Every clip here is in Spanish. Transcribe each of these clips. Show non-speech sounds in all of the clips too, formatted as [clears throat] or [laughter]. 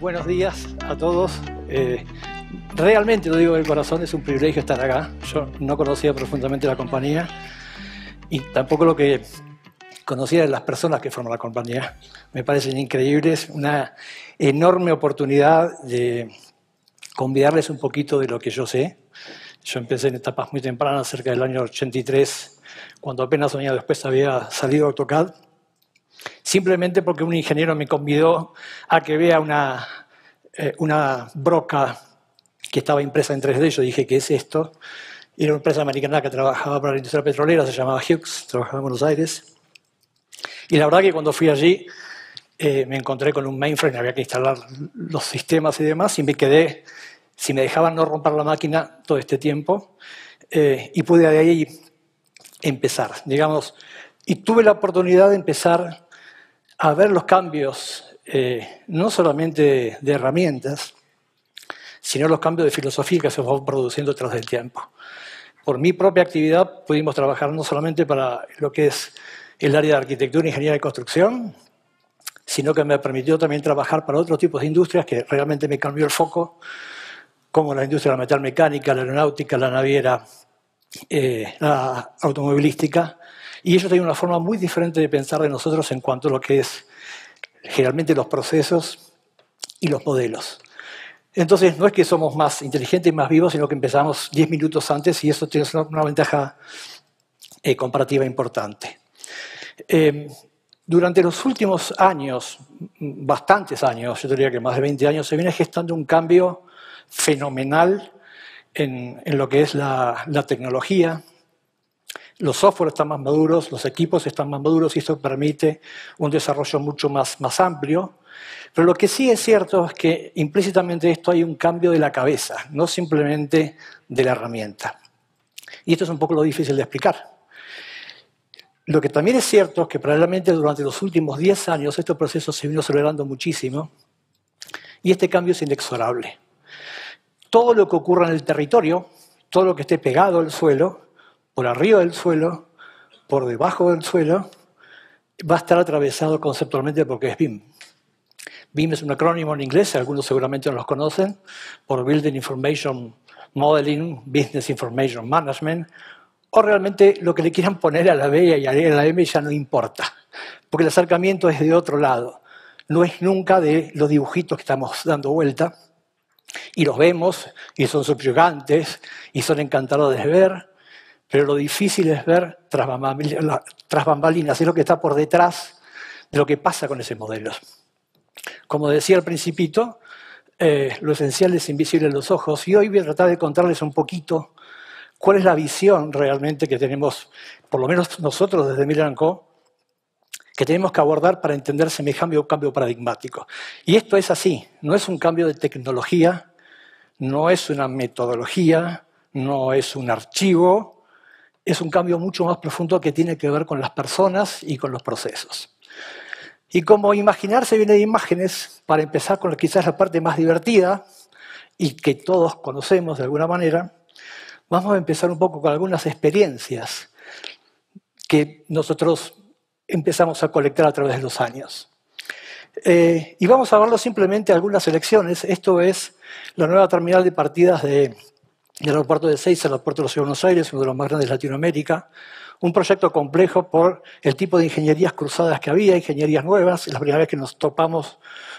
buenos días a todos. Eh, realmente lo digo del corazón, es un privilegio estar acá. Yo no conocía profundamente la compañía y tampoco lo que conocía de las personas que forman la compañía. Me parecen increíbles, una enorme oportunidad de convidarles un poquito de lo que yo sé yo empecé en etapas muy tempranas, cerca del año 83, cuando apenas un año después había salido AutoCAD, simplemente porque un ingeniero me convidó a que vea una, eh, una broca que estaba impresa en 3D. Yo dije, ¿qué es esto? Y era una empresa americana que trabajaba para la industria petrolera, se llamaba Hughes, trabajaba en Buenos Aires. Y la verdad que cuando fui allí eh, me encontré con un mainframe, había que instalar los sistemas y demás, y me quedé si me dejaban no romper la máquina todo este tiempo, eh, y pude de ahí empezar, digamos, y tuve la oportunidad de empezar a ver los cambios, eh, no solamente de herramientas, sino los cambios de filosofía que se van produciendo tras el tiempo. Por mi propia actividad pudimos trabajar no solamente para lo que es el área de arquitectura, ingeniería y construcción, sino que me permitió también trabajar para otros tipos de industrias que realmente me cambió el foco como la industria de la metalmecánica, la aeronáutica, la naviera, eh, la automovilística, y ellos tienen una forma muy diferente de pensar de nosotros en cuanto a lo que es generalmente los procesos y los modelos. Entonces no es que somos más inteligentes y más vivos, sino que empezamos 10 minutos antes y eso tiene una ventaja eh, comparativa importante. Em, durante los últimos años, bastantes años, yo diría que más de 20 años, se viene gestando un cambio fenomenal en, lo que es la, tecnología. Los software están más maduros, los equipos están más maduros y esto permite un desarrollo mucho más, amplio. Pero lo que sí es cierto es que implícitamente esto hay un cambio de la cabeza, no simplemente de la herramienta. Y esto es un poco lo difícil de explicar. Lo que también es cierto es que probablemente durante los últimos 10 años este proceso se vino acelerando muchísimo y este cambio es inexorable todo lo que ocurra en el territorio, todo lo que esté pegado al suelo, por arriba del suelo, por debajo del suelo, va a estar atravesado conceptualmente porque es BIM. BIM es un acrónimo en inglés, algunos seguramente no los conocen, por Building Information Modeling, Business Information Management, o realmente lo que le quieran poner a la B y a la M ya no importa, porque el acercamiento es de otro lado, no es nunca de los dibujitos que estamos dando vuelta, y los vemos y son subyugantes y son encantados de ver, pero lo difícil es ver tras bambalinas, es lo que está por detrás de lo que pasa con ese modelo. Como decía al principito, eh, lo esencial es invisible en los ojos y hoy voy a tratar de contarles un poquito cuál es la visión realmente que tenemos, por lo menos nosotros desde Milanco, que tenemos que abordar para entender semejante cambio paradigmático. Y esto es así, no es un cambio de tecnología, no es una metodología, no es un archivo, es un cambio mucho más profundo que tiene que ver con las personas y con los procesos. Y como imaginarse viene de imágenes, para empezar con quizás la parte más divertida y que todos conocemos de alguna manera, vamos a empezar un poco con algunas experiencias que nosotros empezamos a colectar a través de los años. Eh, y vamos a verlo simplemente algunas elecciones. Esto es la nueva terminal de partidas de, del aeropuerto de seis el aeropuerto de los Buenos Aires, uno de los más grandes de Latinoamérica. Un proyecto complejo por el tipo de ingenierías cruzadas que había, ingenierías nuevas, la primera vez que nos topamos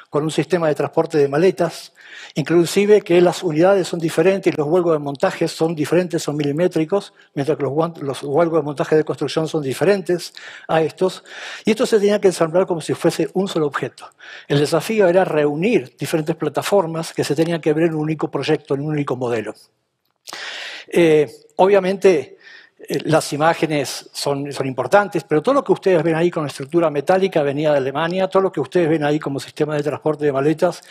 con un sistema de transporte de maletas, inclusive que las unidades son diferentes y los huelgos de montaje son diferentes, son milimétricos, mientras que los, los de montaje de construcción son diferentes a estos, y esto se tenía que ensamblar como si fuese un solo objeto. El desafío era reunir diferentes plataformas que se tenían que ver en un único proyecto, en un único modelo. Eh, obviamente, eh, las imágenes son, importantes, pero todo lo que ustedes ven ahí con la estructura metálica venía de Alemania, todo lo que ustedes ven ahí como sistema de transporte de maletas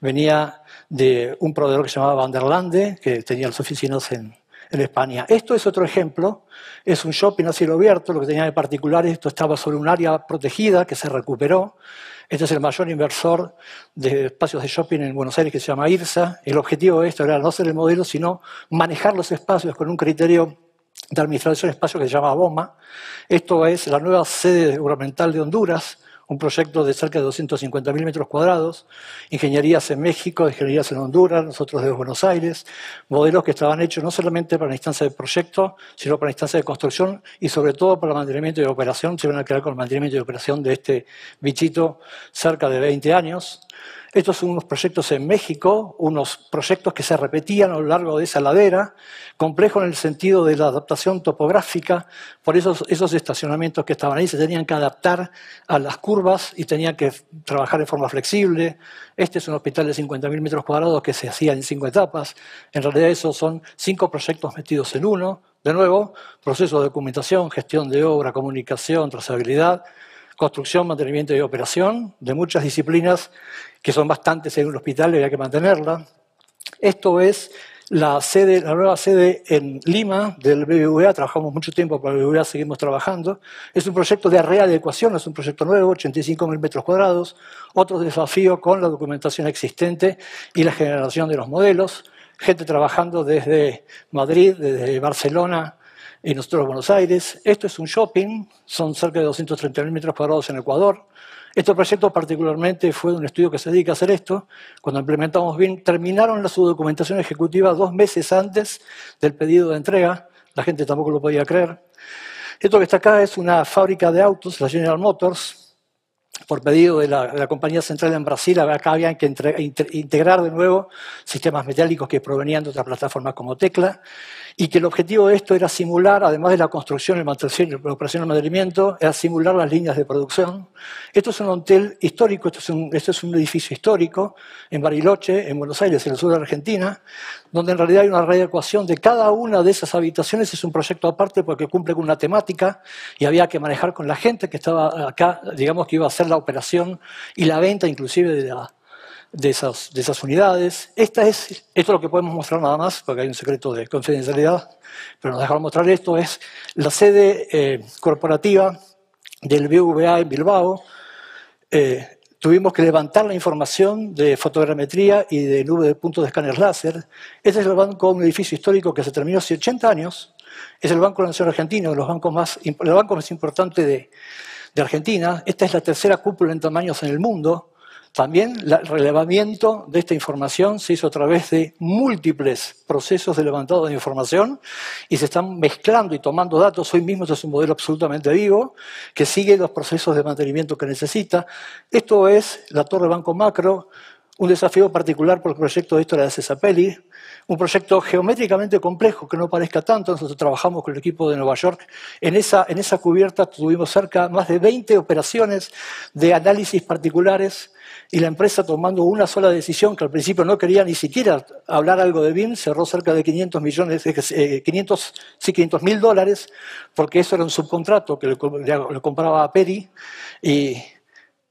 venía de un proveedor que se llamaba Vanderlande, que tenía las oficinas en, España. Esto es otro ejemplo, es un shopping a cielo abierto, lo que tenía de particular es esto estaba sobre un área protegida que se recuperó. Este es el mayor inversor de espacios de shopping en Buenos Aires que se llama IRSA. El objetivo de esto era no ser el modelo, sino manejar los espacios con un criterio de Administración de Espacios que se llama BOMA. Esto es la nueva sede gubernamental de Honduras, un proyecto de cerca de 250.000 metros cuadrados, ingenierías en México, ingenierías en Honduras, nosotros desde Buenos Aires, modelos que estaban hechos no solamente para la instancia de proyecto, sino para la instancia de construcción y sobre todo para el mantenimiento y operación, se van a quedar con el mantenimiento y operación de este bichito cerca de 20 años. Estos son unos proyectos en México, unos proyectos que se repetían a lo largo de esa ladera, complejo en el sentido de la adaptación topográfica, por esos, esos estacionamientos que estaban ahí se tenían que adaptar a las curvas y tenían que trabajar en forma flexible. Este es un hospital de 50.000 metros cuadrados que se hacía en cinco etapas. En realidad esos son cinco proyectos metidos en uno. De nuevo, proceso de documentación, gestión de obra, comunicación, trazabilidad construcción, mantenimiento y operación de muchas disciplinas que son bastantes en un hospital y hay que mantenerla. Esto es la, sede, la nueva sede en Lima del BBVA, trabajamos mucho tiempo con el BBVA, seguimos trabajando. Es un proyecto de readecuación, es un proyecto nuevo, 85.000 mil metros cuadrados. Otro desafío con la documentación existente y la generación de los modelos. Gente trabajando desde Madrid, desde Barcelona, en nosotros Buenos Aires. Esto es un shopping, son cerca de 230.000 metros cuadrados en Ecuador. Este proyecto particularmente fue de un estudio que se dedica a hacer esto. Cuando implementamos bien, terminaron la subdocumentación ejecutiva dos meses antes del pedido de entrega. La gente tampoco lo podía creer. Esto que está acá es una fábrica de autos, la General Motors, por pedido de la, compañía central en Brasil, acá habían que integrar de nuevo sistemas metálicos que provenían de otras plataformas como Tecla y que el objetivo de esto era simular, además de la construcción, el mantenimiento, la operación el mantenimiento, era simular las líneas de producción. Esto es un hotel histórico, esto es un, edificio histórico en Bariloche, en Buenos Aires, en el sur de Argentina, donde en realidad hay una readecuación de cada una de esas habitaciones, es un proyecto aparte porque cumple con una temática y había que manejar con la gente que estaba acá, digamos que iba a hacer la operación y la venta inclusive de la de esas, unidades. esto es lo que podemos mostrar nada más, porque hay un secreto de confidencialidad, pero nos dejaron mostrar esto, es la sede eh, corporativa del BVA en Bilbao. Eh, tuvimos que levantar la información de fotogrametría y de nube de puntos de escáner láser. Este es el banco, un edificio histórico que se terminó hace 80 años. Es el Banco Nacional Argentino, de los bancos más, el banco más importante de Argentina. Esta es la tercera cúpula en tamaños en el mundo. También el relevamiento de esta información se hizo a través de múltiples procesos de levantado de información y se están mezclando y tomando datos. Hoy mismo es un modelo absolutamente vivo que sigue los procesos de mantenimiento que necesita. Esto es la Torre Banco Macro, un desafío particular por el proyecto de historia de Cesapelli, un proyecto geométricamente complejo que no parezca tanto. Nosotros trabajamos con el equipo de Nueva York. En esa, cubierta tuvimos cerca más de 20 operaciones de análisis particulares y la empresa tomando una sola decisión que al principio no quería ni siquiera hablar algo de BIM, cerró cerca de 500 millones, 500, eh, sí, 500 mil dólares, porque eso era un subcontrato que lo compraba a Peri y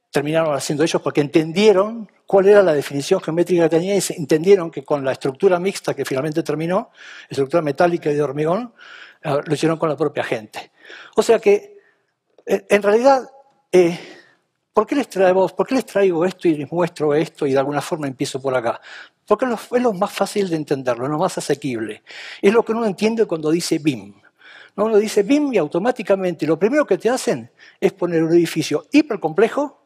terminaron haciendo ellos porque entendieron cuál era la definición geométrica que tenía y entendieron que con la estructura mixta que finalmente terminó, estructura metálica y de hormigón, eh, lo hicieron con la propia gente. O sea que, eh, en realidad, ¿Por qué les traigo, esto y les muestro esto y de alguna forma empiezo por acá? Porque es lo más fácil de entenderlo, es lo más asequible. Es lo que uno entiende cuando dice BIM. Uno dice BIM y automáticamente lo primero que te hacen es poner un edificio hipercomplejo,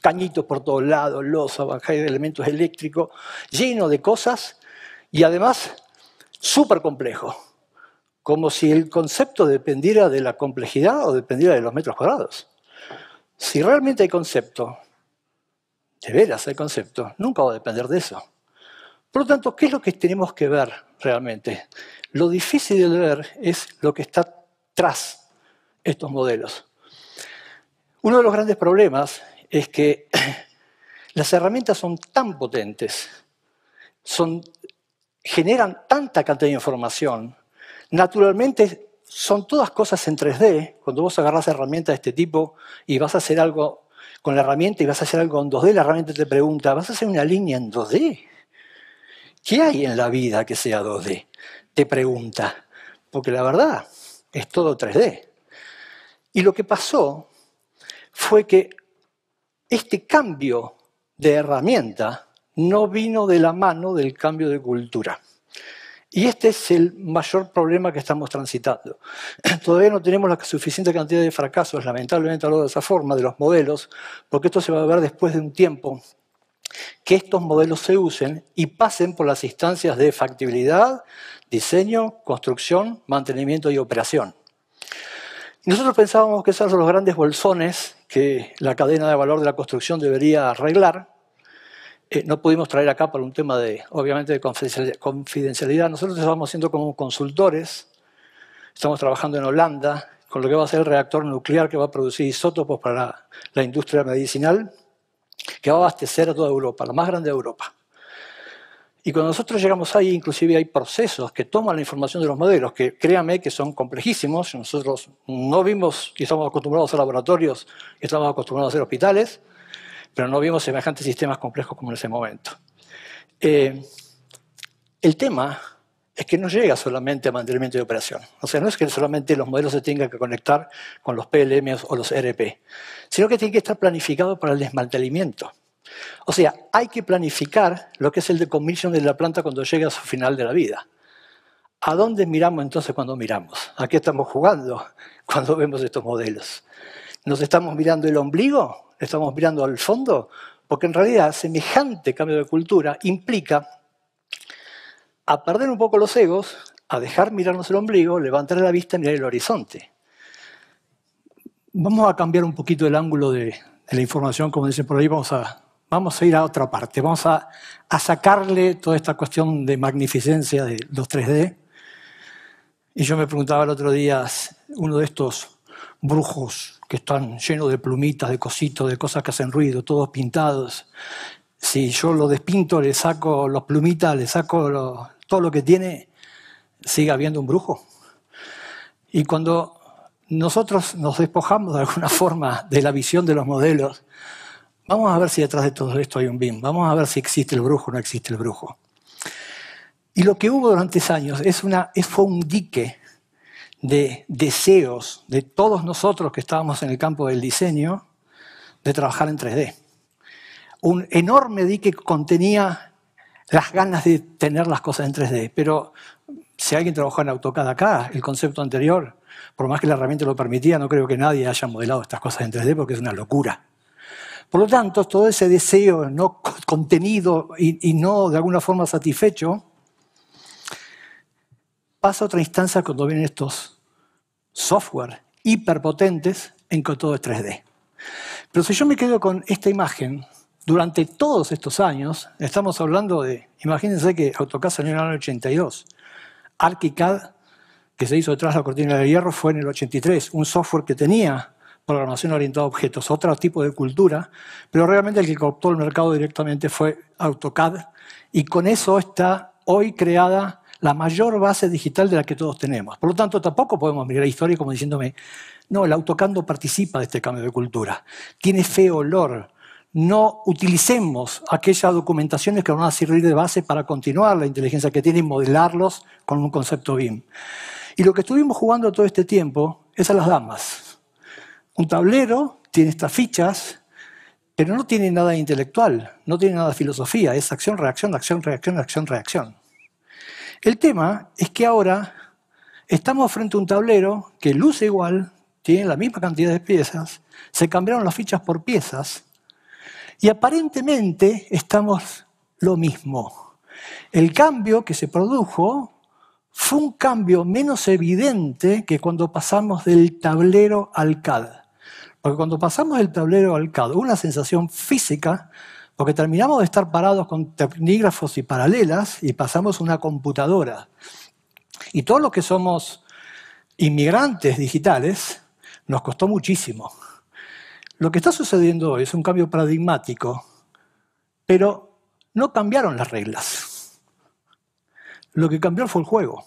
cañitos por todos lados, los de elementos eléctricos, lleno de cosas y además súper complejo. Como si el concepto dependiera de la complejidad o dependiera de los metros cuadrados. Si realmente hay concepto, de veras hay concepto, nunca va a depender de eso. Por lo tanto, ¿qué es lo que tenemos que ver realmente? Lo difícil de ver es lo que está tras estos modelos. Uno de los grandes problemas es que [clears throat] las herramientas son tan potentes, son, generan tanta cantidad de información, naturalmente son todas cosas en 3D. Cuando vos agarras herramientas de este tipo y vas a hacer algo con la herramienta y vas a hacer algo en 2D, la herramienta te pregunta, ¿vas a hacer una línea en 2D? ¿Qué hay en la vida que sea 2D? Te pregunta. Porque la verdad, es todo 3D. Y lo que pasó fue que este cambio de herramienta no vino de la mano del cambio de cultura. Y este es el mayor problema que estamos transitando. [clears throat] Todavía no tenemos la suficiente cantidad de fracasos, lamentablemente hablo de esa forma, de los modelos, porque esto se va a ver después de un tiempo que estos modelos se usen y pasen por las instancias de factibilidad, diseño, construcción, mantenimiento y operación. Nosotros pensábamos que esos son los grandes bolsones que la cadena de valor de la construcción debería arreglar, eh, no pudimos traer acá por un tema de, obviamente, de confidencialidad. Nosotros estamos siendo como consultores, estamos trabajando en Holanda con lo que va a ser el reactor nuclear que va a producir isótopos para la, industria medicinal, que va a abastecer a toda Europa, la más grande de Europa. Y cuando nosotros llegamos ahí, inclusive hay procesos que toman la información de los modelos, que créanme que son complejísimos. Nosotros no vimos y estamos acostumbrados a laboratorios, estamos acostumbrados a hacer hospitales, pero no vimos semejantes sistemas complejos como en ese momento. Eh, el tema es que no llega solamente a mantenimiento de operación. O sea, no es que solamente los modelos se tengan que conectar con los PLM o los RP, sino que tiene que estar planificado para el desmantelamiento. O sea, hay que planificar lo que es el decommission de la planta cuando llega a su final de la vida. ¿A dónde miramos entonces cuando miramos? ¿A qué estamos jugando cuando vemos estos modelos? ¿Nos estamos mirando el ombligo estamos mirando al fondo, porque en realidad semejante cambio de cultura implica a perder un poco los egos, a dejar mirarnos el ombligo, levantar la vista y mirar el horizonte. Vamos a cambiar un poquito el ángulo de, la información, como dicen por ahí, vamos a, vamos a ir a otra parte, vamos a, a sacarle toda esta cuestión de magnificencia de los 3D. Y yo me preguntaba el otro día, uno de estos brujos que están llenos de plumitas, de cositos, de cosas que hacen ruido, todos pintados. Si yo lo despinto, le saco los plumitas, le saco todo lo que tiene, sigue habiendo un brujo. Y cuando nosotros nos despojamos de alguna [laughs] forma de la visión de los modelos, vamos a ver si detrás de todo esto hay un BIM, vamos a ver si existe el brujo o no existe el brujo. Y lo que hubo durante esos años es una, fue un dique de deseos de todos nosotros que estábamos en el campo del diseño de trabajar en 3D. Un enorme dique que contenía las ganas de tener las cosas en 3D, pero si alguien trabajó en AutoCAD acá, el concepto anterior, por más que la herramienta lo permitía, no creo que nadie haya modelado estas cosas en 3D porque es una locura. Por lo tanto, todo ese deseo no contenido y no de alguna forma satisfecho, pasa a otra instancia cuando vienen estos software hiperpotentes en que todo es 3D. Pero si yo me quedo con esta imagen, durante todos estos años, estamos hablando de, imagínense que AutoCAD salió en el año 82, ArchiCAD, que se hizo detrás de la cortina de hierro, fue en el 83, un software que tenía programación orientada a objetos, otro tipo de cultura, pero realmente el que captó el mercado directamente fue AutoCAD, y con eso está hoy creada la mayor base digital de la que todos tenemos. Por lo tanto, tampoco podemos mirar la historia como diciéndome, no, el autocando participa de este cambio de cultura, tiene feo olor. No utilicemos aquellas documentaciones que van a servir de base para continuar la inteligencia que tiene y modelarlos con un concepto BIM. Y lo que estuvimos jugando todo este tiempo es a las damas. Un tablero tiene estas fichas, pero no tiene nada intelectual, no tiene nada de filosofía, es acción, reacción, acción, reacción, acción, reacción. El tema es que ahora estamos frente a un tablero que luce igual, tiene la misma cantidad de piezas, se cambiaron las fichas por piezas y aparentemente estamos lo mismo. El cambio que se produjo fue un cambio menos evidente que cuando pasamos del tablero al CAD. Porque cuando pasamos del tablero al CAD, una sensación física porque terminamos de estar parados con tecnígrafos y paralelas y pasamos una computadora. Y todos los que somos inmigrantes digitales nos costó muchísimo. Lo que está sucediendo hoy es un cambio paradigmático, pero no cambiaron las reglas. Lo que cambió fue el juego.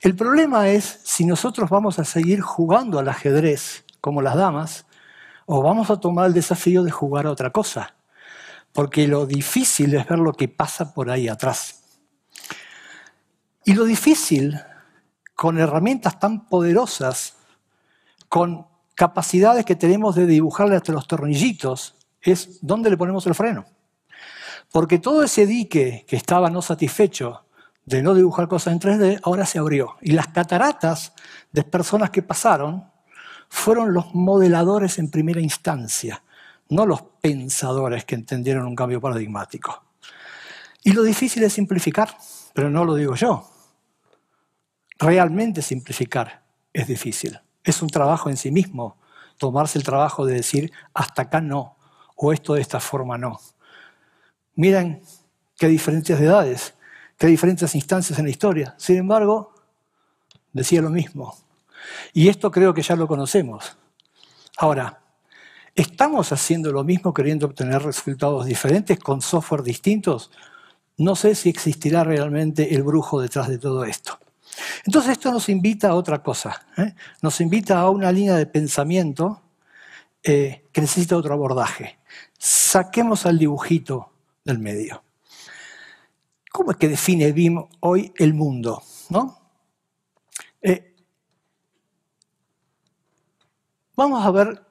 El problema es si nosotros vamos a seguir jugando al ajedrez como las damas o vamos a tomar el desafío de jugar a otra cosa, porque lo difícil es ver lo que pasa por ahí atrás. Y lo difícil, con herramientas tan poderosas, con capacidades que tenemos de dibujarle hasta los tornillitos, es dónde le ponemos el freno. Porque todo ese dique que estaba no satisfecho de no dibujar cosas en 3D, ahora se abrió. Y las cataratas de personas que pasaron fueron los modeladores en primera instancia no los pensadores que entendieron un cambio paradigmático. Y lo difícil es simplificar, pero no lo digo yo. Realmente simplificar es difícil. Es un trabajo en sí mismo, tomarse el trabajo de decir hasta acá no, o esto de esta forma no. Miren qué diferentes edades, qué diferentes instancias en la historia. Sin embargo, decía lo mismo. Y esto creo que ya lo conocemos. Ahora, ¿Estamos haciendo lo mismo queriendo obtener resultados diferentes con software distintos? No sé si existirá realmente el brujo detrás de todo esto. Entonces esto nos invita a otra cosa, ¿eh? nos invita a una línea de pensamiento eh, que necesita otro abordaje. Saquemos al dibujito del medio. ¿Cómo es que define BIM hoy el mundo? Eh, vamos a ver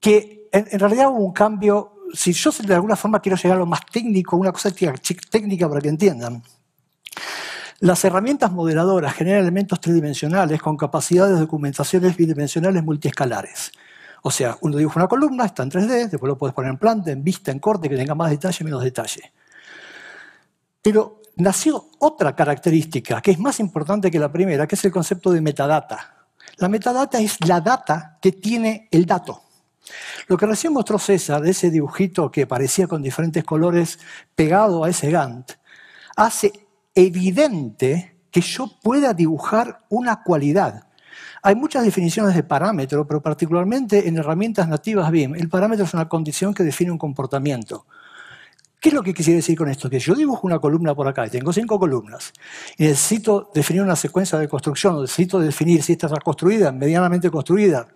que en, realidad hubo un cambio, si yo de alguna forma quiero llegar a lo más técnico, una cosa técnica para que entiendan. Las herramientas modeladoras generan elementos tridimensionales con capacidades de documentaciones bidimensionales multiescalares. O sea, uno dibuja una columna, está en 3D, después lo puedes poner en planta, en vista, en corte, que tenga más detalle, menos detalle. Pero nació otra característica que es más importante que la primera, que es el concepto de metadata. La metadata es la data que tiene el dato. Lo que recién mostró César, de ese dibujito que parecía con diferentes colores pegado a ese Gantt, hace evidente que yo pueda dibujar una cualidad. Hay muchas definiciones de parámetro, pero particularmente en herramientas nativas BIM, el parámetro es una condición que define un comportamiento. ¿Qué es lo que quisiera decir con esto? Que yo dibujo una columna por acá y tengo cinco columnas y necesito definir una secuencia de construcción, necesito definir si esta está construida, medianamente construida,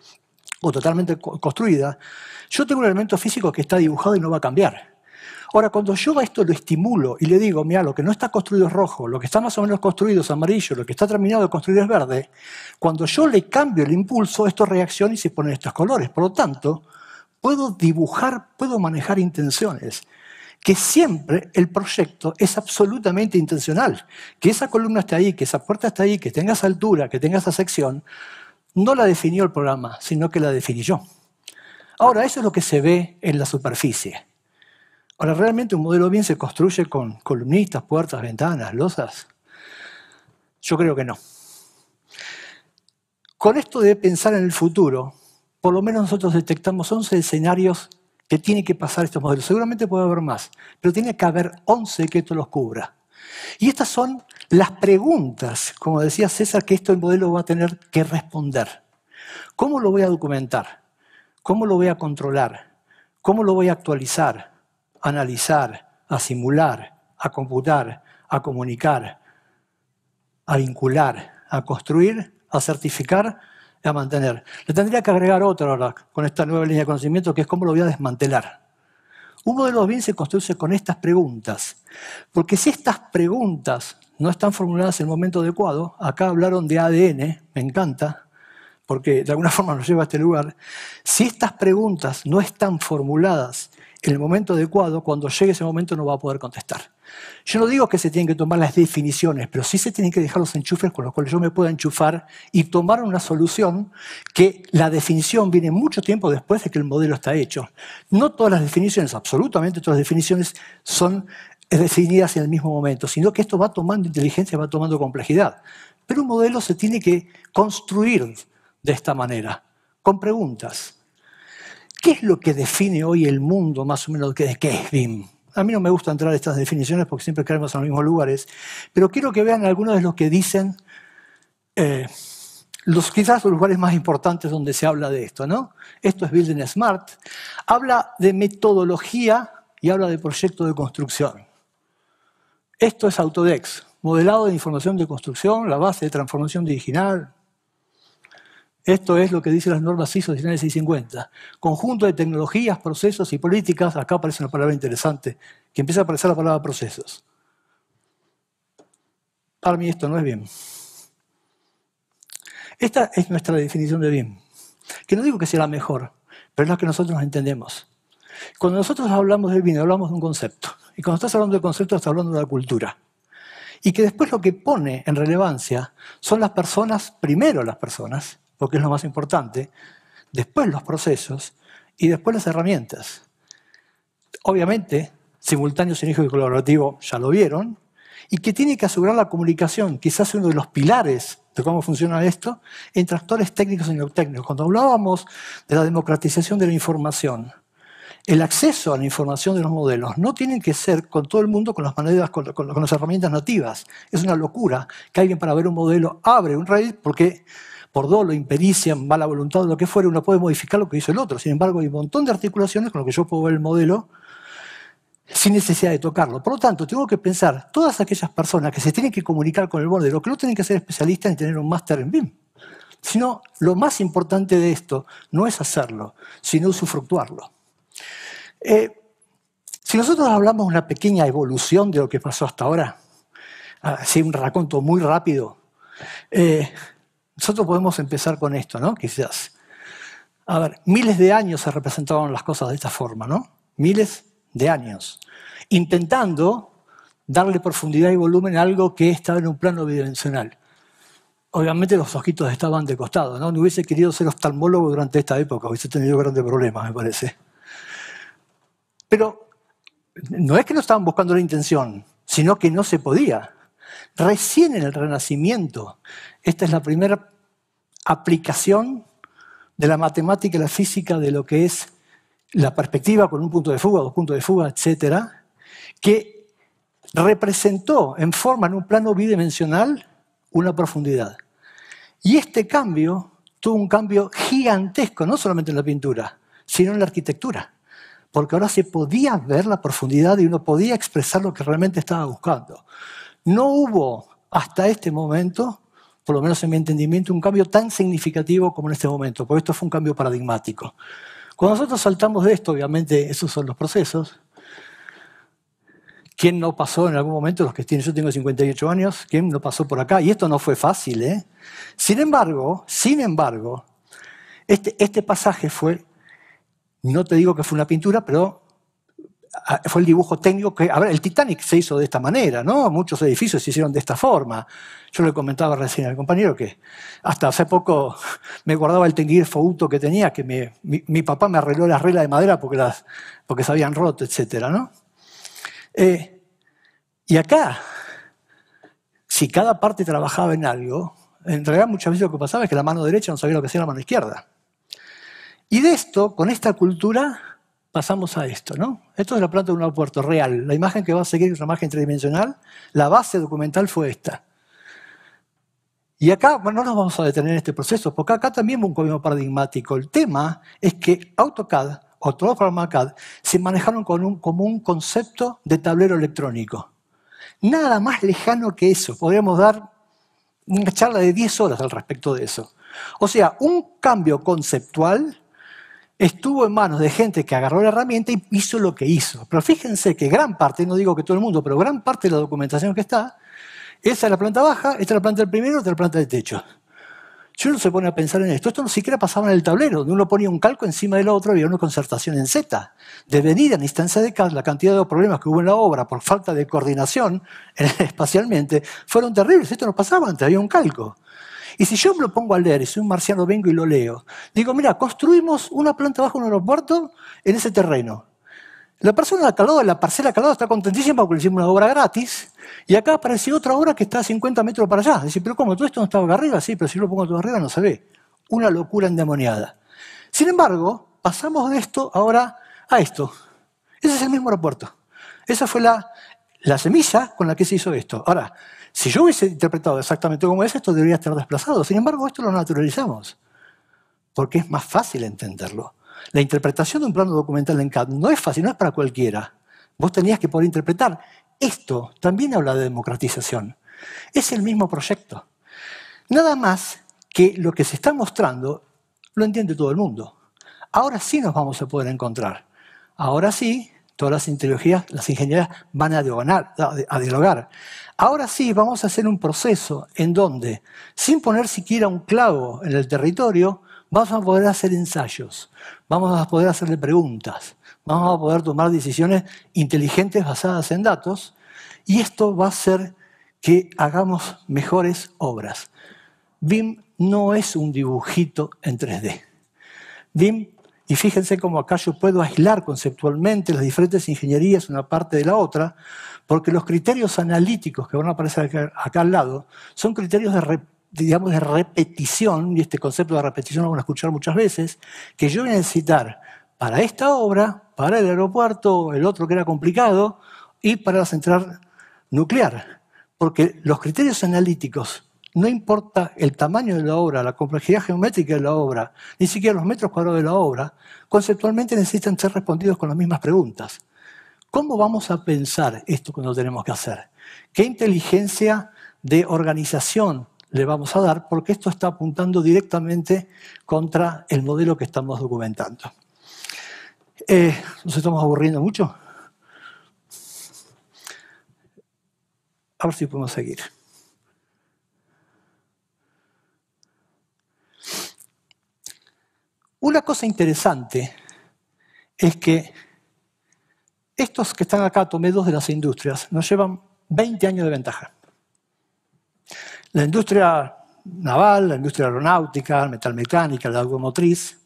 o totalmente construida, yo tengo un elemento físico que está dibujado y no va a cambiar. Ahora, cuando yo a esto lo estimulo y le digo, mira, lo que no está construido es rojo, lo que está más o menos construido es amarillo, lo que está terminado de construir es verde, cuando yo le cambio el impulso, esto reacciona y se ponen estos colores. Por lo tanto, puedo dibujar, puedo manejar intenciones que siempre el proyecto es absolutamente intencional. Que esa columna esté ahí, que esa puerta esté ahí, que tenga esa altura, que tenga esa sección, no la definió el programa, sino que la definí yo. Ahora, eso es lo que se ve en la superficie. Ahora, realmente un modelo bien se construye con columnistas, puertas, ventanas, losas. Yo creo que no. Con esto de pensar en el futuro, por lo menos nosotros detectamos 11 escenarios que tiene que pasar estos modelos. Seguramente puede haber más, pero tiene que haber 11 que esto los cubra. Y estas son las preguntas, como decía César, que esto el modelo va a tener que responder. ¿Cómo lo voy a documentar? ¿Cómo lo voy a controlar? ¿Cómo lo voy a actualizar, analizar, a simular, a computar, a comunicar, a vincular, a construir, a certificar, a mantener? Le tendría que agregar otra con esta nueva línea de conocimiento que es cómo lo voy a desmantelar. Uno de los bienes se construye con estas preguntas, porque si estas preguntas no están formuladas en el momento adecuado. Acá hablaron de ADN, me encanta, porque de alguna [laughs] forma nos lleva a este lugar. Si estas preguntas no están formuladas en el momento adecuado, cuando llegue ese momento no va a poder contestar. Yo no digo que se tienen que tomar las definiciones, pero sí se tienen que dejar los enchufes con los cuales yo me pueda enchufar y tomar una solución que la definición viene mucho tiempo después de que el modelo está hecho. No todas las definiciones, absolutamente todas las definiciones, son definidas en el mismo momento, sino que esto va tomando inteligencia, va tomando complejidad. Pero un modelo se tiene que construir de esta manera, con preguntas. ¿Qué es lo que define hoy el mundo, más o menos, que qué es BIM? A mí no me gusta entrar en estas definiciones porque siempre caemos en los mismos lugares, pero quiero que vean algunos de los que dicen eh, los, quizás los lugares más importantes donde se habla de esto, ¿no? Esto es Building Smart. Habla de metodología y habla de proyecto de construcción. Esto es Autodex, modelado de información de construcción, la base de transformación digital. Esto es lo que dicen las normas ISO 19650. Conjunto de tecnologías, procesos y políticas. Acá aparece una palabra interesante, que empieza a aparecer la palabra procesos. Para mí esto no es bien. Esta es nuestra definición de bien. Que no digo que sea la mejor, pero es la que nosotros entendemos. Cuando nosotros hablamos del bien, hablamos de un concepto. Y cuando estás hablando de concepto estás hablando de la cultura. Y que después lo que pone en relevancia son las personas, primero las personas, porque es lo más importante, después los procesos y después las herramientas. Obviamente, simultáneo, sinérgico y colaborativo ya lo vieron, y que tiene que asegurar la comunicación, quizás uno de los pilares de cómo funciona esto, entre actores técnicos y no técnicos. Cuando hablábamos de la democratización de la información, el acceso a la información de los modelos no tiene que ser con todo el mundo con las maneras, con, las herramientas nativas. Es una locura que alguien para ver un modelo abre un Reddit porque por dolo, impericia, mala voluntad, lo que fuera, uno puede modificar lo que hizo el otro. Sin embargo, hay un montón de articulaciones con lo que yo puedo ver el modelo sin necesidad de tocarlo. Por lo tanto, tengo que pensar, todas aquellas personas que se tienen que comunicar con el modelo, que no tienen que ser especialistas en tener un máster en BIM, sino lo más importante de esto no es hacerlo, sino usufructuarlo. Eh, si nosotros hablamos de una pequeña evolución de lo que pasó hasta ahora, así ah, un raconto muy rápido, eh, nosotros podemos empezar con esto, ¿no? Quizás. A ver, miles de años se representaban las cosas de esta forma, ¿no? Miles de años. Intentando darle profundidad y volumen a algo que estaba en un plano bidimensional. Obviamente los ojitos estaban de costado, ¿no? No hubiese querido ser oftalmólogo durante esta época, hubiese tenido grandes problemas, me parece. Pero no es que no estaban buscando la intención, sino que no se podía. Recién en el Renacimiento, esta es la primera aplicación de la matemática y la física de lo que es la perspectiva con un punto de fuga, dos puntos de fuga, etcétera, que representó en forma, en un plano bidimensional, una profundidad. Y este cambio tuvo un cambio gigantesco, no solamente en la pintura, sino en la arquitectura porque ahora se podía ver la profundidad y uno podía expresar lo que realmente estaba buscando. No hubo hasta este momento, por lo menos en mi entendimiento, un cambio tan significativo como en este momento, porque esto fue un cambio paradigmático. Cuando nosotros saltamos de esto, obviamente esos son los procesos, ¿Quién no pasó en algún momento? Los que tienen, yo tengo 58 años, ¿quién no pasó por acá? Y esto no fue fácil, ¿eh? Sin embargo, sin embargo, este, este pasaje fue no te digo que fue una pintura, pero ah, fue el dibujo técnico que... A ver, el Titanic se hizo de esta manera, ¿no? Muchos edificios se hicieron de esta forma. Yo le comentaba recién al compañero que hasta hace poco [laughs] me guardaba el Tenguir Fouto que tenía, que mi, papá me arregló las reglas de madera porque, las, porque se habían roto, etcétera, ¿no? Eh, y acá, si cada parte trabajaba en algo, en realidad muchas veces lo que pasaba es que la mano derecha no sabía lo que hacía la mano izquierda. Y de esto, con esta cultura, pasamos a esto, ¿no? Esto es la planta de un aeropuerto real. La imagen que va a seguir es una imagen tridimensional. La base documental fue esta. Y acá, bueno, no nos vamos a detener en este proceso, porque acá también hubo un cambio paradigmático. El tema es que AutoCAD o todos los CAD se manejaron con un, como un concepto de tablero electrónico. Nada más lejano que eso. Podríamos dar una charla de 10 horas al respecto de eso. O sea, un cambio conceptual estuvo en manos de gente que agarró la herramienta y hizo lo que hizo. Pero fíjense que gran parte, no digo que todo el mundo, pero gran parte de la documentación que está, esa es la planta baja, esta es la planta del primero, esta es la planta del techo. Si se pone a pensar en esto, esto no siquiera pasaba en el tablero, donde uno ponía un calco encima del otro y había una concertación en Z. Devenida en instancia de CAD, la cantidad de problemas que hubo en la obra por falta de coordinación [laughs] espacialmente fueron terribles. Esto no pasaba antes, había un calco. Y si yo me lo pongo a leer y soy un marciano, vengo y lo leo, digo, mira, construimos una planta bajo un aeropuerto en ese terreno. La persona de la parcela de está contentísima porque le hicimos una obra gratis y acá aparece otra obra que está a 50 metros para allá. Dice, pero ¿cómo? ¿Todo esto no estaba acá arriba? Sí, pero si lo pongo todo arriba no se ve. Una locura endemoniada. Sin embargo, pasamos de esto ahora a esto. Ese es el mismo aeropuerto. Esa fue la, la semilla con la que se hizo esto. Ahora, si yo hubiese interpretado exactamente como es, esto debería estar desplazado. Sin embargo, esto lo naturalizamos, porque es más fácil entenderlo. La interpretación de un plano documental en CAD no es fácil, no es para cualquiera. Vos tenías que poder interpretar. Esto también habla de democratización. Es el mismo proyecto. Nada más que lo que se está mostrando lo entiende todo el mundo. Ahora sí nos vamos a poder encontrar. Ahora sí Todas las tecnologías, las ingenierías van a dialogar, a dialogar. Ahora sí, vamos a hacer un proceso en donde, sin poner siquiera un clavo en el territorio, vamos a poder hacer ensayos, vamos a poder hacerle preguntas, vamos a poder tomar decisiones inteligentes basadas en datos, y esto va a hacer que hagamos mejores obras. BIM no es un dibujito en 3D. BIM y fíjense cómo acá yo puedo aislar conceptualmente las diferentes ingenierías una parte de la otra, porque los criterios analíticos que van a aparecer acá, al lado son criterios de, digamos, de repetición, y este concepto de repetición lo van a escuchar muchas veces, que yo voy a necesitar para esta obra, para el aeropuerto, el otro que era complicado, y para la central nuclear. Porque los criterios analíticos no importa el tamaño de la obra, la complejidad geométrica de la obra, ni siquiera los metros cuadrados de la obra, conceptualmente necesitan ser respondidos con las mismas preguntas. ¿Cómo vamos a pensar esto cuando tenemos que hacer? ¿Qué inteligencia de organización le vamos a dar? Porque esto está apuntando directamente contra el modelo que estamos documentando. Eh, ¿Nos estamos aburriendo mucho? A ver si podemos seguir. Una cosa interesante es que estos que están acá, tomé dos de las industrias, nos llevan 20 años de ventaja. La industria naval, la industria aeronáutica, la metalmecánica, la automotriz,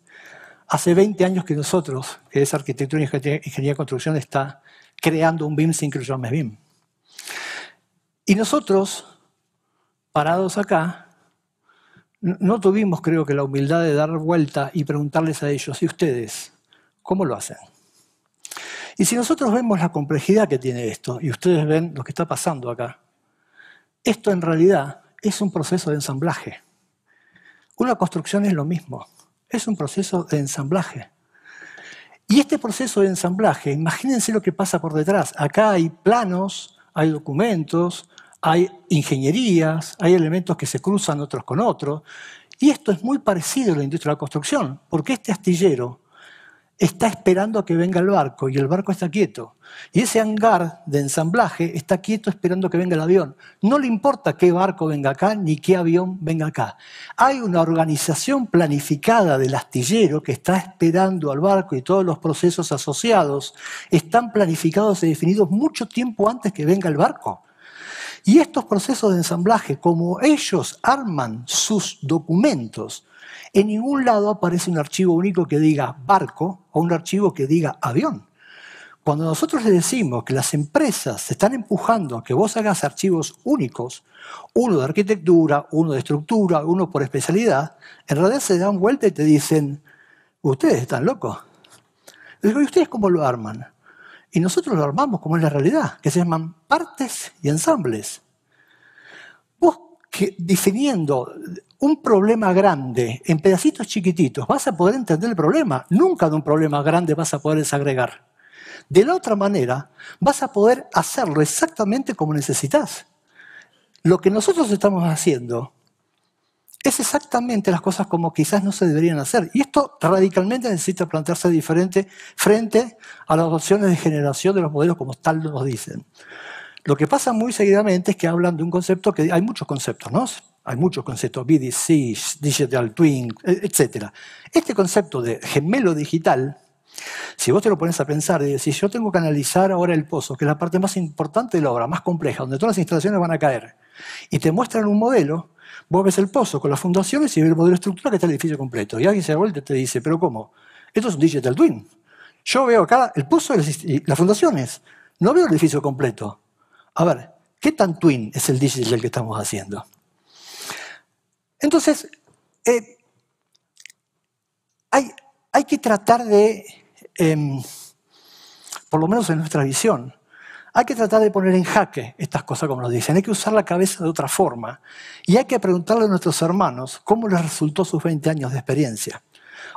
hace 20 años que nosotros, que es arquitectura, ingeniería de construcción, está creando un BIM sin cruzarme BIM. Y nosotros, parados acá, no tuvimos, creo que, la humildad de dar vuelta y preguntarles a ellos, ¿y ustedes cómo lo hacen? Y si nosotros vemos la complejidad que tiene esto, y ustedes ven lo que está pasando acá, esto en realidad es un proceso de ensamblaje. Una construcción es lo mismo, es un proceso de ensamblaje. Y este proceso de ensamblaje, imagínense lo que pasa por detrás. Acá hay planos, hay documentos, hay ingenierías, hay elementos que se cruzan otros con otros. Y esto es muy parecido a la industria de la construcción, porque este astillero está esperando a que venga el barco y el barco está quieto. Y ese hangar de ensamblaje está quieto esperando que venga el avión. No le importa qué barco venga acá ni qué avión venga acá. Hay una organización planificada del astillero que está esperando al barco y todos los procesos asociados están planificados y definidos mucho tiempo antes que venga el barco. Y estos procesos de ensamblaje, como ellos arman sus documentos, en ningún lado aparece un archivo único que diga barco o un archivo que diga avión. Cuando nosotros les decimos que las empresas se están empujando a que vos hagas archivos únicos, uno de arquitectura, uno de estructura, uno por especialidad, en realidad se dan vuelta y te dicen, ustedes están locos. Les digo, ¿y ustedes cómo lo arman? y nosotros lo armamos como es la realidad, que se llaman partes y ensambles. Vos definiendo un problema grande en pedacitos chiquititos, vas a poder entender el problema. Nunca de un problema grande vas a poder desagregar. De la otra manera, vas a poder hacerlo exactamente como necesitas. Lo que nosotros estamos haciendo es exactamente las cosas como quizás no se deberían hacer. Y esto radicalmente necesita plantearse diferente frente a las opciones de generación de los modelos como tal nos dicen. Lo que pasa muy seguidamente es que hablan de un concepto que hay muchos conceptos, ¿no? Hay muchos conceptos, BDC, Digital Twin, etc. Este concepto de gemelo digital, si vos te lo pones a pensar y decís, yo tengo que analizar ahora el pozo, que es la parte más importante de la obra, más compleja, donde todas las instalaciones van a caer, y te muestran un modelo, Vos ves el pozo con las fundaciones y ves el modelo estructural que está el edificio completo. Y alguien se da vuelta y te dice, ¿pero cómo? Esto es un digital twin. Yo veo acá el pozo y las fundaciones. No veo el edificio completo. A ver, ¿qué tan twin es el digital que estamos haciendo? Entonces, eh, hay, que tratar de, em, por lo menos en nuestra visión, hay que tratar de poner en jaque estas cosas como nos dicen, hay que usar la cabeza de otra forma y hay que preguntarle a nuestros hermanos cómo les resultó sus 20 años de experiencia.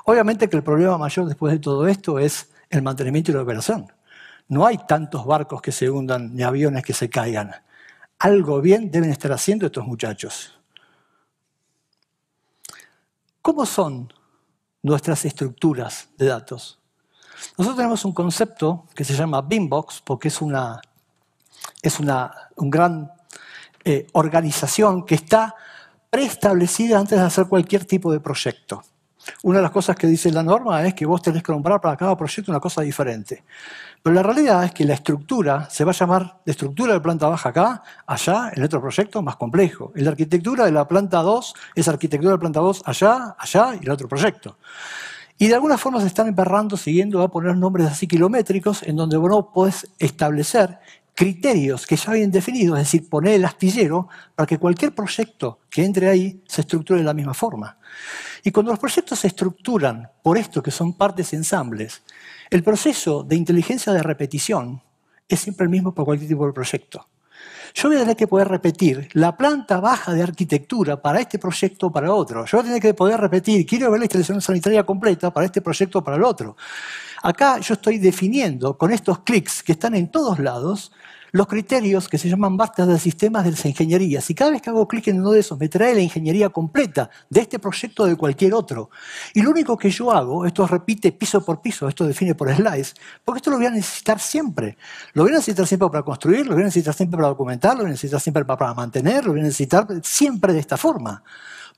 Obviamente que el problema mayor después de todo esto es el mantenimiento y la operación. No hay tantos barcos que se hundan ni aviones que se caigan. Algo bien deben estar haciendo estos muchachos. ¿Cómo son nuestras estructuras de datos? Nosotros tenemos un concepto que se llama BIMBOX porque es una es una un gran eh, organización que está preestablecida antes de hacer cualquier tipo de proyecto. Una de las cosas que dice la norma es que vos tenés que nombrar para cada proyecto una cosa diferente. Pero la realidad es que la estructura se va a llamar de estructura de planta baja acá, allá, en el otro proyecto más complejo. La arquitectura de la planta 2 es arquitectura de planta 2 allá, allá y el otro proyecto. Y de alguna forma se están emperrando siguiendo a poner nombres así kilométricos en donde vos no podés establecer criterios que ya habían definido, es decir, poner el astillero para que cualquier proyecto que entre ahí se estructure de la misma forma. Y cuando los proyectos se estructuran por esto que son partes ensambles, el proceso de inteligencia de repetición es siempre el mismo para cualquier tipo de proyecto. Yo voy a tener que poder repetir la planta baja de arquitectura para este proyecto o para otro. Yo voy a tener que poder repetir, quiero ver la instalación sanitaria completa para este proyecto o para el otro. Acá yo estoy definiendo con estos clics que están en todos lados los criterios que se llaman bastas de sistemas de las Si cada vez que hago clic en uno de esos me trae la ingeniería completa de este proyecto o de cualquier otro. Y lo único que yo hago, esto repite piso por piso, esto define por slides, porque esto lo voy a necesitar siempre. Lo voy a necesitar siempre para construir, lo voy a necesitar siempre para documentar, lo voy a necesitar siempre para mantener, lo voy a necesitar siempre de esta forma.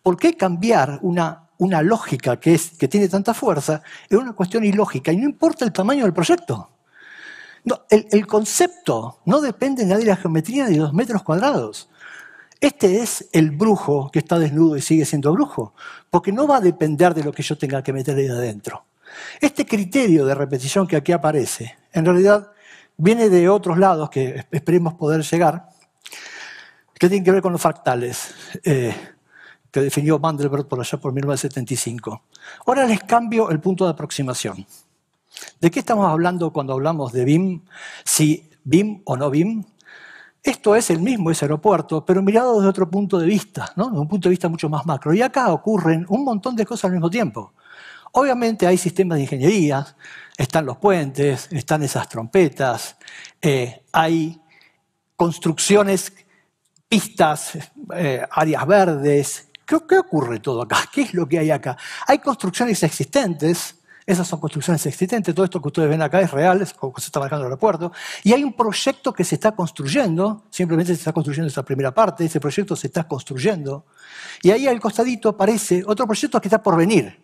¿Por qué cambiar una una lógica que, tiene tanta fuerza es una cuestión ilógica y no importa el tamaño del proyecto. el, concepto no depende nadie de la geometría de los metros cuadrados. Este es el brujo que está desnudo y sigue siendo brujo, porque no va a depender de lo que yo tenga que meter ahí adentro. Este criterio de repetición que aquí aparece, en realidad viene de otros lados que esperemos poder llegar, que tienen que ver con los fractales. Eh, que definió Mandelbrot por allá por 1975. Ahora les cambio el punto de aproximación. ¿De qué estamos hablando cuando hablamos de BIM? Si BIM o no BIM. Esto es el mismo, ese aeropuerto, pero mirado desde otro punto de vista, desde un punto de vista mucho más macro. Y acá ocurren un montón de cosas al mismo tiempo. Obviamente hay sistemas de ingeniería, están los puentes, están esas trompetas, eh, hay construcciones, pistas, eh, áreas verdes, ¿Qué, ocurre todo acá? [laughs] ¿Qué es lo que hay acá? Hay construcciones existentes, esas son construcciones existentes, todo esto que ustedes ven acá es real, es como se está marcando el aeropuerto, y hay un proyecto que se está construyendo, simplemente se está construyendo esa primera parte, ese proyecto se está construyendo, y ahí al costadito aparece otro proyecto que está por venir.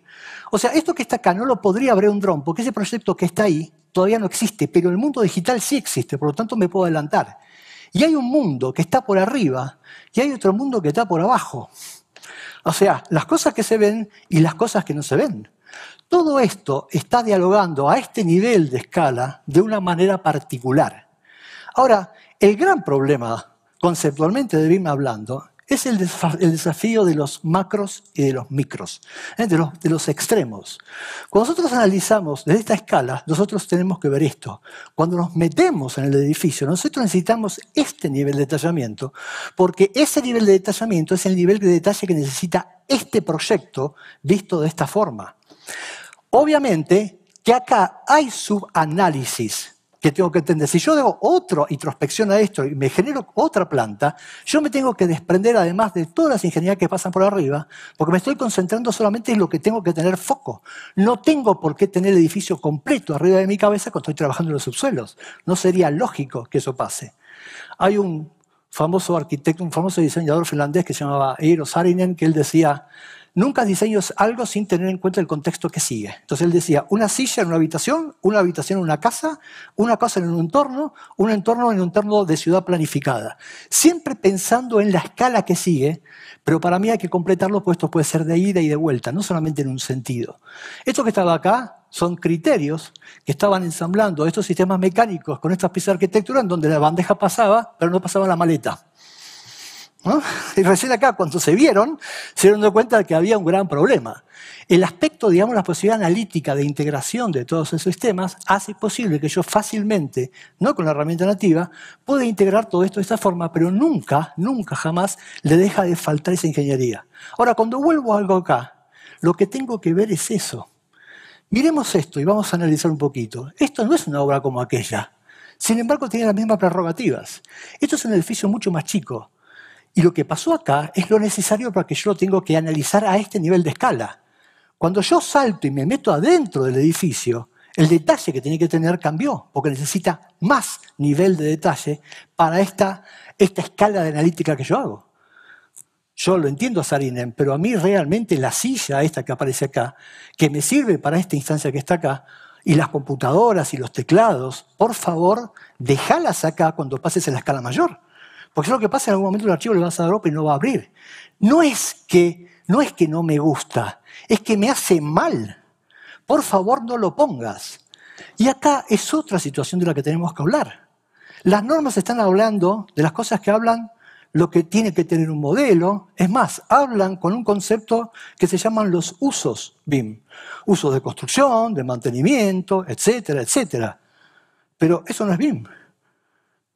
O sea, esto que está acá no lo podría abrir un dron, porque ese proyecto que está ahí todavía no existe, pero el mundo digital sí existe, por lo tanto me puedo adelantar. Y hay un mundo que está por arriba y hay otro mundo que está por abajo. O sea, las cosas que se ven y las cosas que no se ven. Todo esto está dialogando a este nivel de escala de una manera particular. Ahora, el gran problema, conceptualmente de Bim hablando, es el, desafío de los macros y de los micros, ¿eh? de, los, de, los, extremos. Cuando nosotros analizamos desde esta escala, nosotros tenemos que ver esto. Cuando nos metemos en el edificio, nosotros necesitamos este nivel de detallamiento, porque ese nivel de detallamiento es el nivel de detalle que necesita este proyecto visto de esta forma. Obviamente que acá hay subanálisis, que tengo que entender. Si yo hago otra introspección a esto y me genero otra planta, yo me tengo que desprender además de todas las ingenierías que pasan por arriba, porque me estoy concentrando solamente en lo que tengo que tener foco. No tengo por qué tener el edificio completo arriba de mi cabeza cuando estoy trabajando en los subsuelos. No sería lógico que eso pase. Hay un famoso arquitecto, un famoso diseñador finlandés que se llamaba Eero Saarinen, que él decía, nunca diseño algo sin tener en cuenta el contexto que sigue. Entonces él decía, una silla en una habitación, una habitación en una casa, una casa en un entorno, un entorno en un entorno de ciudad planificada. Siempre pensando en la escala que sigue, pero para mí hay que completarlo, pues esto puede ser de ida y de vuelta, no solamente en un sentido. Esto que estaba acá son criterios que estaban ensamblando estos sistemas mecánicos con estas piezas de arquitectura en donde la bandeja pasaba, pero no pasaba la maleta. Y recién acá, cuando se vieron, se dieron cuenta de que había un gran problema. El aspecto, digamos, la posibilidad analítica de integración de todos esos sistemas hace posible que yo fácilmente, no con la herramienta nativa, pueda integrar todo esto de esta forma, pero nunca, nunca jamás le deja de faltar esa ingeniería. Ahora, cuando vuelvo a algo acá, lo que tengo que ver es eso. Miremos esto y vamos a analizar un poquito. Esto no es una obra como aquella. Sin embargo, tiene las mismas prerrogativas. Esto es un edificio mucho más chico y lo que pasó acá es lo necesario para que yo lo tengo que analizar a este nivel de escala. Cuando yo salto y me meto adentro del edificio, el detalle que tiene que tener cambió, porque necesita más nivel de detalle para esta, esta escala de analítica que yo hago. Yo lo entiendo, Sarinen, pero a mí realmente la silla esta que aparece acá, que me sirve para esta instancia que está acá, y las computadoras y los teclados, por favor, déjalas acá cuando pases a la escala mayor. Porque lo que pasa, en algún momento el archivo le vas a dar open y no va a abrir. No es que no, es que no me gusta, es que me hace mal. Por favor, no lo pongas. Y acá es otra situación de la que tenemos que hablar. Las normas están hablando de las cosas que hablan lo que tiene que tener un modelo. Es más, hablan con un concepto que se llaman los usos BIM. Usos de construcción, de mantenimiento, etcétera, etcétera. Pero eso no es BIM.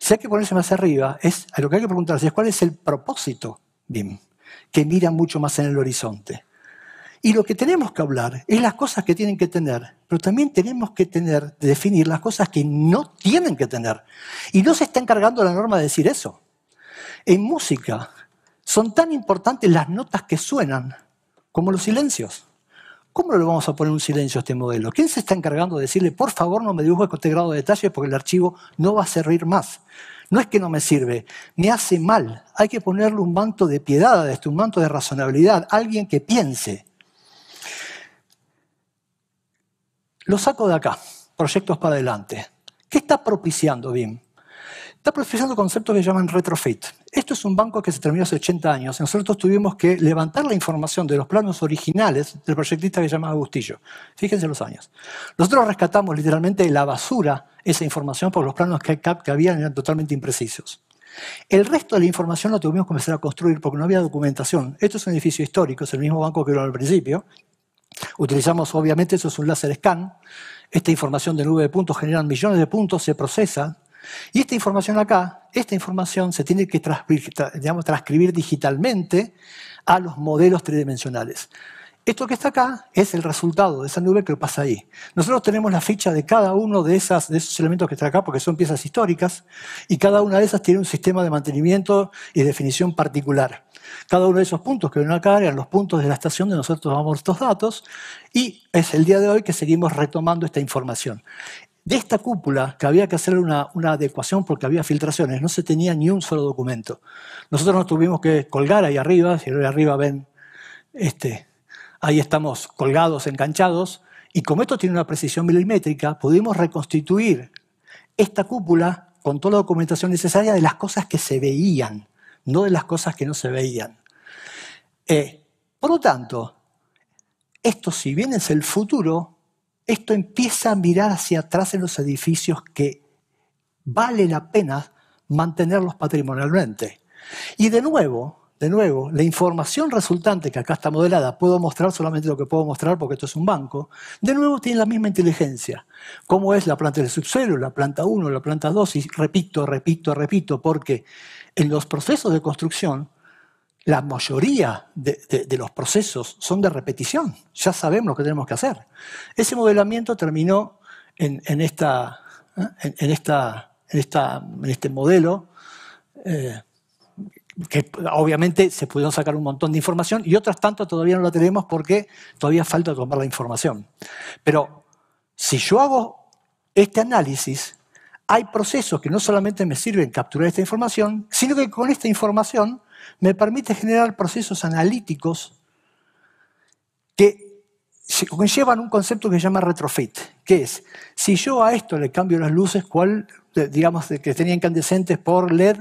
Si hay que ponerse más arriba, es, lo que hay que preguntarse es cuál es el propósito, BIM, que mira mucho más en el horizonte. Y lo que tenemos que hablar es las cosas que tienen que tener, pero también tenemos que tener, definir las cosas que no tienen que tener. Y no se está encargando la norma de decir eso. En música son tan importantes las notas que suenan como los silencios. ¿Cómo le vamos a poner un silencio a este modelo? ¿Quién se está encargando de decirle, por favor, no me dibujes con este grado de detalle porque el archivo no va a servir más? No es que no me sirve, me hace mal. Hay que ponerle un manto de piedad, a un manto de razonabilidad, alguien que piense. Lo saco de acá, proyectos para adelante. ¿Qué está propiciando BIM? está procesando conceptos que llaman retrofit. Esto es un banco que se terminó hace 80 años. Nosotros tuvimos que levantar la información de los planos originales del proyectista que se llamaba Agustillo. Fíjense los años. Nosotros rescatamos literalmente de la basura esa información porque los planos que, que habían eran totalmente imprecisos. El resto de la información lo tuvimos que comenzar a construir porque no había documentación. Esto es un edificio histórico, es el mismo banco que era al principio. Utilizamos, obviamente, eso es un láser scan. Esta información de nube de puntos generan millones de puntos, se procesa, y esta información acá, esta información se tiene que transcribir digitalmente a los modelos tridimensionales. Esto que está acá es el resultado de esa nube que pasa ahí. Nosotros tenemos la ficha de cada uno de, esas, de esos elementos que está acá porque son piezas históricas y cada una de esas tiene un sistema de mantenimiento y definición particular. Cada uno de esos puntos que ven acá eran los puntos de la estación donde nosotros tomamos estos datos y es el día de hoy que seguimos retomando esta información. De esta cúpula, que había que hacer una, adecuación porque había filtraciones, no se tenía ni un solo documento. Nosotros nos tuvimos que colgar ahí arriba, si ahí arriba ven, este, ahí estamos colgados, enganchados, y como esto tiene una precisión milimétrica, pudimos reconstituir esta cúpula con toda la documentación necesaria de las cosas que se veían, no de las cosas que no se veían. Eh, por lo tanto, esto si bien es el futuro, esto empieza a mirar hacia atrás en los edificios que vale la pena mantenerlos patrimonialmente. Y de nuevo, de nuevo, la información resultante que acá está modelada, puedo mostrar solamente lo que puedo mostrar porque esto es un banco, de nuevo tiene la misma inteligencia. como es la planta del subsuelo, la planta 1, la planta 2? Y repito, repito, repito, porque en los procesos de construcción la mayoría de, los procesos son de repetición. Ya sabemos lo que tenemos que hacer. Ese modelamiento terminó en, ¿eh? este modelo, eh, que obviamente se pudieron sacar un montón de información y otras tantas todavía no la tenemos porque todavía falta tomar la información. Pero si yo hago este análisis, hay procesos que no solamente me sirven capturar esta información, sino que con esta información me permite generar procesos analíticos que llevan un concepto que se llama retrofit, que es, si yo a esto le cambio las luces, ¿cuál, digamos, que tenía incandescentes por LED,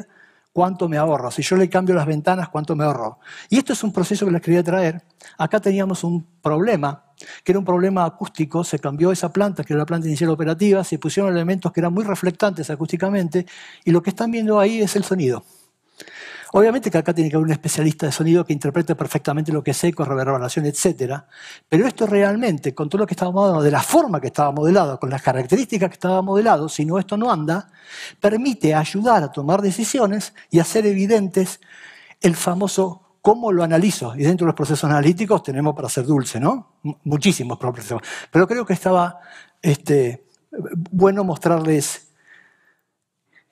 cuánto me ahorro? Si yo le cambio las ventanas, ¿cuánto me ahorro? Y esto es un proceso que les quería traer. Acá teníamos un problema, que era un problema acústico, se cambió esa planta, que era la planta inicial operativa, se pusieron elementos que eran muy reflectantes acústicamente, y lo que están viendo ahí es el sonido. Obviamente que acá tiene que haber un especialista de sonido que interprete perfectamente lo que es eco, reverberación, etc. Pero esto realmente, con todo lo que estaba modelado, de la forma que estaba modelado, con las características que estaba modelado, si no esto no anda, permite ayudar a tomar decisiones y hacer evidentes el famoso cómo lo analizo. Y dentro de los procesos analíticos tenemos para hacer dulce, ¿no? Muchísimos procesos. Pero creo que estaba este, bueno mostrarles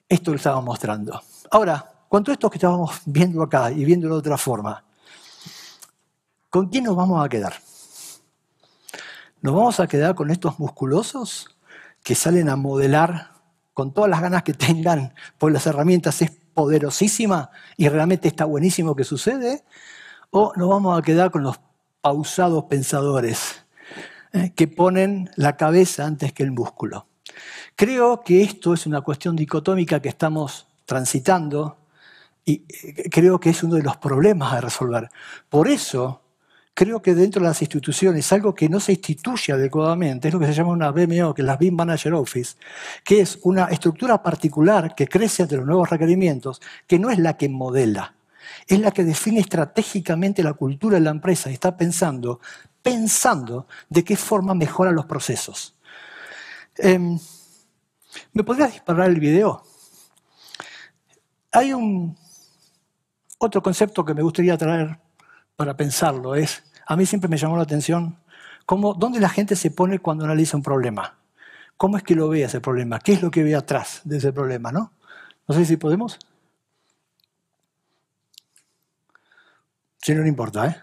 esto que estaba mostrando. Ahora, con esto que estábamos [laughs] viendo acá y viendo de otra forma, ¿con quién nos vamos a quedar? ¿Nos vamos a quedar con estos musculosos que salen a modelar con todas las ganas que tengan por las herramientas? Es poderosísima y realmente está buenísimo que sucede. ¿O nos vamos a quedar con los pausados pensadores eh, que ponen la cabeza antes que el músculo? Creo que esto es una cuestión dicotómica que estamos transitando y eh, creo que es uno de los problemas a resolver. Por eso, creo que dentro de las instituciones, algo que no se instituye adecuadamente, es lo que se llama una BMO, que es la BIM Manager Office, que es una estructura particular que crece ante los nuevos requerimientos, que no es la que modela, es la que define estratégicamente la cultura de la empresa y está pensando, pensando de qué forma mejora los procesos. Em, ¿Me podría disparar el video? Hay un otro concepto que me gustaría traer para pensarlo es, a mí siempre me llamó la atención, cómo, dónde la gente se pone cuando analiza un problema. ¿Cómo es que lo ve ese problema? ¿Qué es lo que ve atrás de ese problema? No, no sé si podemos. Si no, importa, ¿eh?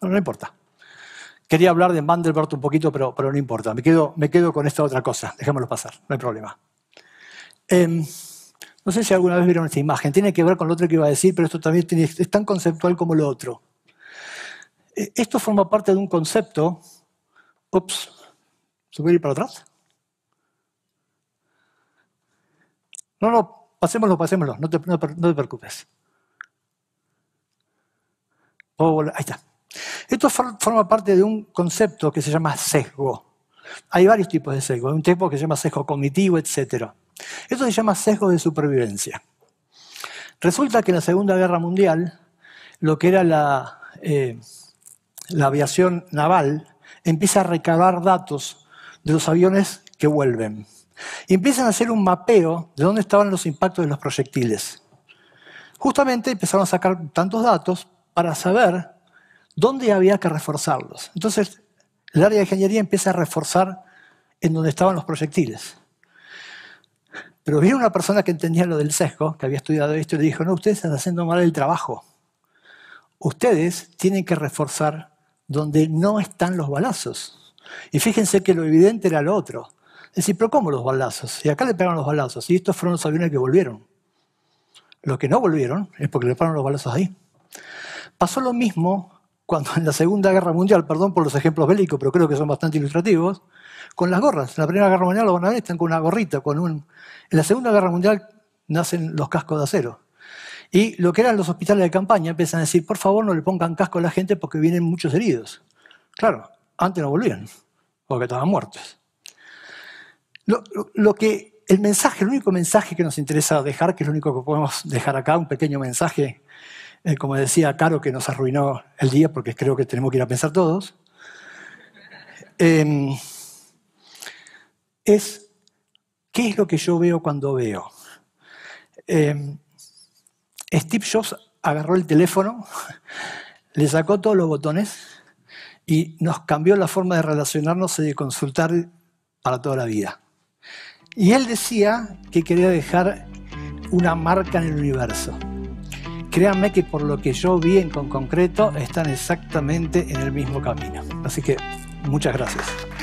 No, importa. Quería hablar de Mandelbrot un poquito, pero, pero no importa. Me quedo, me quedo con esta otra cosa. Dejémoslo pasar, no hay problema. Em, no sé si alguna vez vieron esta imagen, tiene que ver con lo otro que iba a decir, pero esto también tiene, es tan conceptual como lo otro. Eh, esto forma parte de un concepto. Ups, ¿se puede ir para atrás? No, no, pasémoslo, pasémoslo, no te, no, te preocupes. Oh, ahí está. Esto forma parte de un concepto que se llama sesgo. Hay varios tipos de sesgo. Hay un tipo que se llama sesgo cognitivo, etcétera. Esto se llama sesgo de supervivencia. Resulta que en la Segunda Guerra Mundial, lo que era eh, la, aviación naval empieza a recabar datos de los aviones que vuelven. Y empiezan a hacer un mapeo de dónde estaban los impactos de los proyectiles. Justamente empezaron a sacar tantos datos para saber dónde había que reforzarlos. Entonces, el área de ingeniería empieza a reforzar en donde estaban los proyectiles. Pero vino una persona que entendía lo del sesgo, que había estudiado esto, y le dijo, no, ustedes están haciendo mal el trabajo. Ustedes tienen que reforzar donde no están los balazos. Y fíjense que lo evidente era lo otro. Es decir, pero ¿cómo los balazos? Y acá le pegaron los balazos, y estos fueron los aviones que volvieron. Los que no volvieron es porque le pararon los balazos ahí. Pasó lo mismo cuando en la Segunda Guerra Mundial, perdón por los ejemplos bélicos, pero creo que son bastante ilustrativos, con las gorras. En la Primera Guerra Mundial los ver, están con una gorrita, con un... En la Segunda Guerra Mundial nacen los cascos de acero. Y lo que eran los hospitales de campaña empiezan a decir, por favor no le pongan casco a la gente porque vienen muchos heridos. Claro, antes no volvían, porque estaban muertos. Lo, lo, que, el mensaje, el único mensaje que nos interesa dejar, que es lo único que podemos dejar acá, un pequeño mensaje, eh, como decía Caro, que nos arruinó el día, porque creo que tenemos que ir a pensar todos. Em, es qué es lo que yo veo cuando veo. Em, Steve Jobs agarró el teléfono, [laughs] le sacó todos los botones y nos cambió la forma de relacionarnos y de consultar para toda la vida. Y él decía que quería dejar una marca en el universo. Créanme que por lo que yo vi en concreto están exactamente en el mismo camino. Así que muchas gracias.